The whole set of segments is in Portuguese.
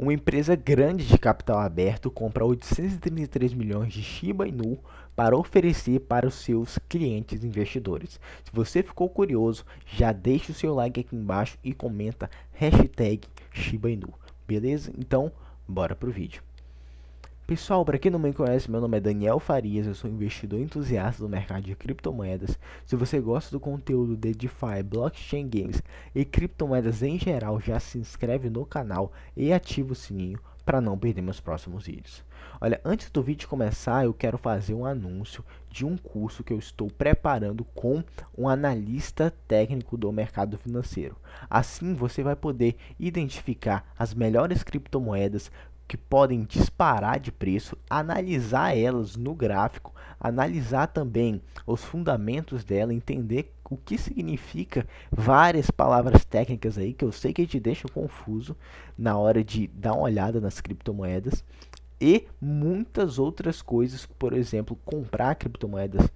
uma empresa grande de capital aberto compra 833 milhões de Shiba Inu para oferecer para os seus clientes investidores. Se você ficou curioso, já deixa o seu like aqui embaixo e comenta hashtag Shiba Inu, beleza? Então, bora pro vídeo. Pessoal, para quem não me conhece, meu nome é Daniel Farias, eu sou investidor entusiasta do mercado de criptomoedas. Se você gosta do conteúdo de DeFi, blockchain games e criptomoedas em geral, já se inscreve no canal e ativa o sininho para não perder meus próximos vídeos. Olha, antes do vídeo começar, eu quero fazer um anúncio de um curso que eu estou preparando com um analista técnico do mercado financeiro. Assim, você vai poder identificar as melhores criptomoedas, que podem disparar de preço, analisar elas no gráfico, analisar também os fundamentos dela, entender o que significa várias palavras técnicas aí que eu sei que te deixam confuso na hora de dar uma olhada nas criptomoedas e muitas outras coisas, por exemplo, comprar criptomoedas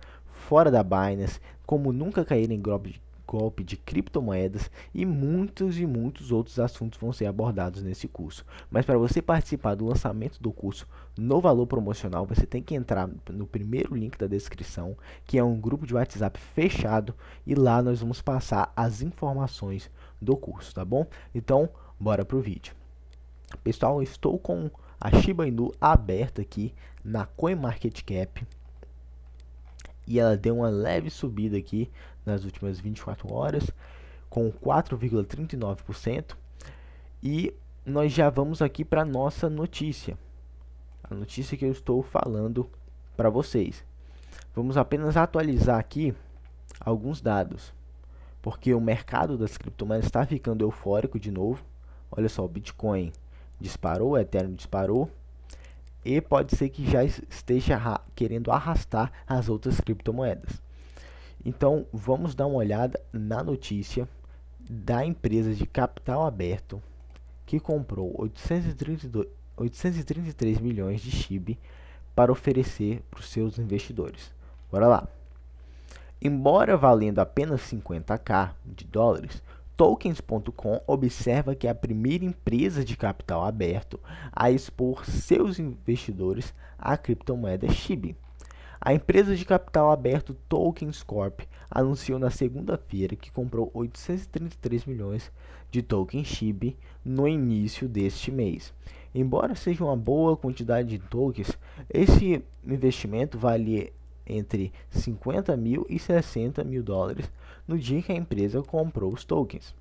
fora da Binance, como nunca cair em golpe de criptomoedas e muitos e muitos outros assuntos vão ser abordados nesse curso. Mas para você participar do lançamento do curso no valor promocional, você tem que entrar no primeiro link da descrição, que é um grupo de WhatsApp fechado, e lá nós vamos passar as informações do curso, tá bom? Então, bora pro vídeo. Pessoal, estou com a Shiba Inu aberta aqui na CoinMarketCap e ela deu uma leve subida aqui nas últimas 24 horas com 4,39% e nós já vamos aqui para nossa notícia. A notícia que eu estou falando para vocês. Vamos apenas atualizar aqui alguns dados, porque o mercado das criptomoedas está ficando eufórico de novo. Olha só, o Bitcoin disparou, o Ethereum disparou, e pode ser que já esteja querendo arrastar as outras criptomoedas. Então vamos dar uma olhada na notícia da empresa de capital aberto que comprou 832, 833 milhões de SHIB para oferecer para os seus investidores. Bora lá. Embora valendo apenas 50k de dólares, Tokens.com observa que é a primeira empresa de capital aberto a expor seus investidores à criptomoeda SHIB. A empresa de capital aberto Tokens Corp anunciou na segunda-feira que comprou 833 milhões de tokens SHIB no início deste mês. Embora seja uma boa quantidade de tokens, esse investimento vale entre 50 mil e 60 mil dólares no dia que a empresa comprou os tokens.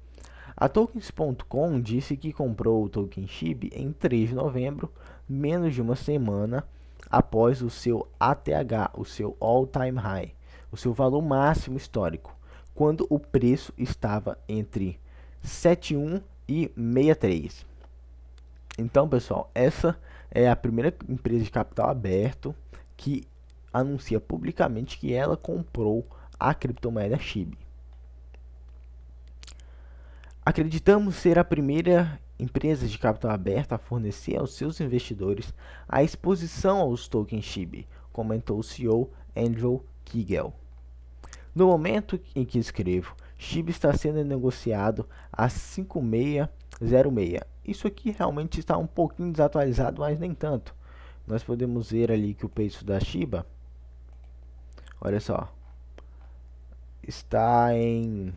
A Tokens.com disse que comprou o token SHIB em 3 de novembro, menos de uma semana após o seu ATH, o seu all-time high, o seu valor máximo histórico, quando o preço estava entre 71 e 63. Então, pessoal, essa é a primeira empresa de capital aberto que anuncia publicamente que ela comprou a criptomoeda SHIB. Acreditamos ser a primeira empresa de capital aberto a fornecer aos seus investidores a exposição aos tokens SHIB, comentou o CEO Andrew Kigel. No momento em que escrevo, SHIB está sendo negociado a 5606. Isso aqui realmente está um pouquinho desatualizado, mas nem tanto. Nós podemos ver ali que o preço da Shiba Olha só. Está em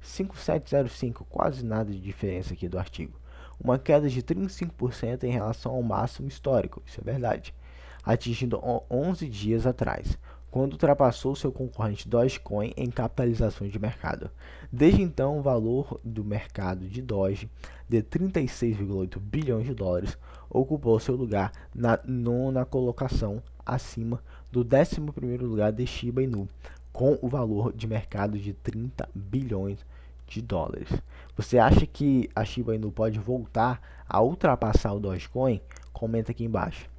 5705, quase nada de diferença aqui do artigo. Uma queda de 35% em relação ao máximo histórico, isso é verdade, atingindo 11 dias atrás quando ultrapassou seu concorrente Dogecoin em capitalizações de mercado. Desde então, o valor do mercado de Doge, de 36,8 bilhões de dólares, ocupou seu lugar na nona colocação, acima do 11º lugar de Shiba Inu, com o valor de mercado de 30 bilhões de dólares. Você acha que a Shiba Inu pode voltar a ultrapassar o Dogecoin? Comenta aqui embaixo.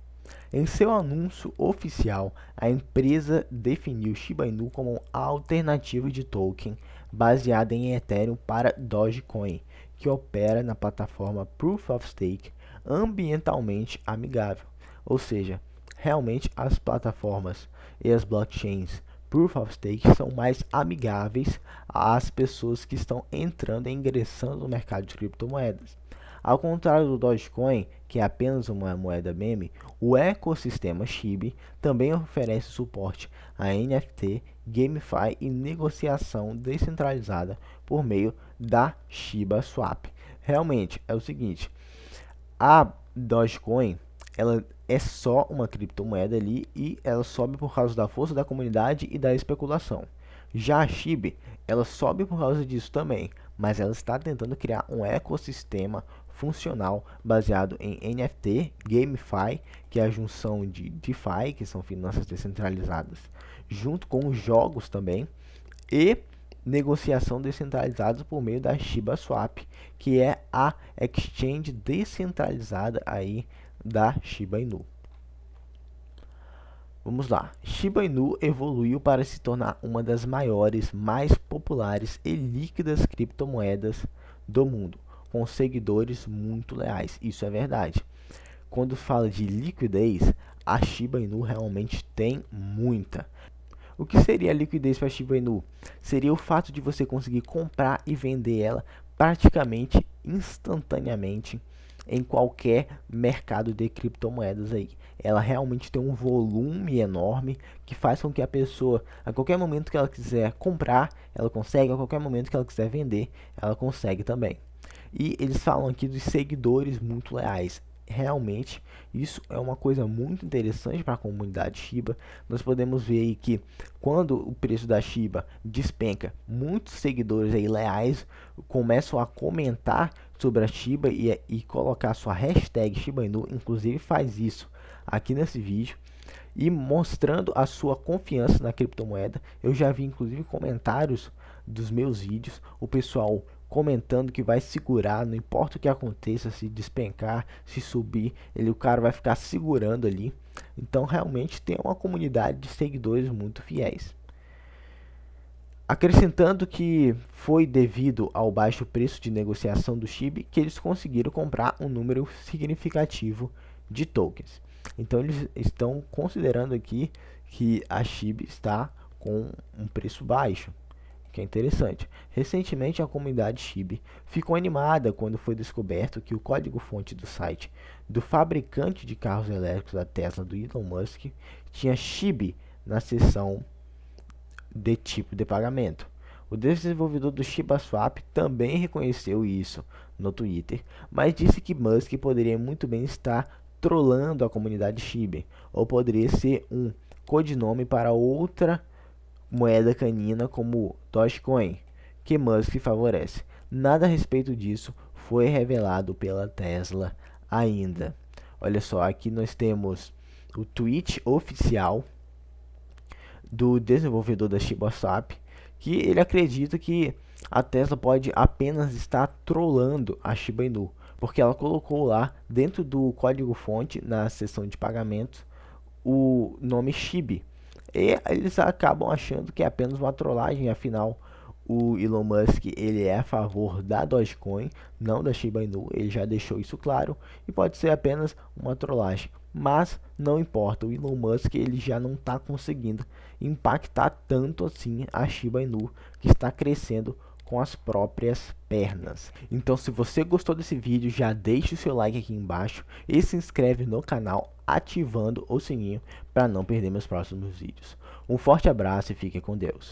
Em seu anúncio oficial, a empresa definiu Shiba Inu como alternativa de token baseada em Ethereum para Dogecoin, que opera na plataforma Proof of Stake ambientalmente amigável, ou seja, realmente as plataformas e as blockchains Proof of Stake são mais amigáveis às pessoas que estão entrando e ingressando no mercado de criptomoedas. Ao contrário do Dogecoin, que é apenas uma moeda meme, o ecossistema Shiba também oferece suporte a NFT, GameFi e negociação descentralizada por meio da Shiba Swap. Realmente é o seguinte, a Dogecoin ela é só uma criptomoeda ali e ela sobe por causa da força da comunidade e da especulação. Já a Shiba, ela sobe por causa disso também, mas ela está tentando criar um ecossistema funcional baseado em NFT, GameFi, que é a junção de DeFi, que são finanças descentralizadas, junto com os jogos também, e negociação descentralizada por meio da Shiba Swap, que é a exchange descentralizada aí da Shiba Inu. Vamos lá. Shiba Inu evoluiu para se tornar uma das maiores, mais populares e líquidas criptomoedas do mundo com seguidores muito leais. Isso é verdade. Quando fala de liquidez, a Shiba Inu realmente tem muita. O que seria a liquidez para a Shiba Inu? Seria o fato de você conseguir comprar e vender ela praticamente instantaneamente em qualquer mercado de criptomoedas aí. Ela realmente tem um volume enorme que faz com que a pessoa, a qualquer momento que ela quiser comprar, ela consegue, a qualquer momento que ela quiser vender, ela consegue também. E eles falam aqui dos seguidores muito leais. Realmente, isso é uma coisa muito interessante para a comunidade Shiba. Nós podemos ver aí que quando o preço da Shiba despenca, muitos seguidores aí leais começam a comentar sobre a Shiba e, e colocar sua hashtag Shiba Inu, inclusive faz isso aqui nesse vídeo e mostrando a sua confiança na criptomoeda. Eu já vi inclusive comentários dos meus vídeos, o pessoal comentando que vai segurar, não importa o que aconteça, se despencar, se subir, ele o cara vai ficar segurando ali. Então realmente tem uma comunidade de seguidores muito fiéis. Acrescentando que foi devido ao baixo preço de negociação do Shiba que eles conseguiram comprar um número significativo de tokens. Então eles estão considerando aqui que a Shiba está com um preço baixo que é interessante. Recentemente, a comunidade Shib ficou animada quando foi descoberto que o código-fonte do site do fabricante de carros elétricos da Tesla, do Elon Musk, tinha Shib na seção de tipo de pagamento. O desenvolvedor do Swap também reconheceu isso no Twitter, mas disse que Musk poderia muito bem estar trolando a comunidade Chibi, ou poderia ser um codinome para outra moeda canina como Dogecoin, que Musk favorece. Nada a respeito disso foi revelado pela Tesla ainda. Olha só, aqui nós temos o tweet oficial do desenvolvedor da Shibaswap que ele acredita que a Tesla pode apenas estar trolando a Shiba Inu, porque ela colocou lá dentro do código fonte na seção de pagamento o nome Shiba e eles acabam achando que é apenas uma trollagem, afinal o Elon Musk ele é a favor da Dogecoin, não da Shiba Inu, ele já deixou isso claro e pode ser apenas uma trollagem, mas não importa, o Elon Musk ele já não está conseguindo impactar tanto assim a Shiba Inu que está crescendo com as próprias pernas. Então se você gostou desse vídeo, já deixa o seu like aqui embaixo e se inscreve no canal ativando o sininho para não perder meus próximos vídeos. Um forte abraço e fique com Deus.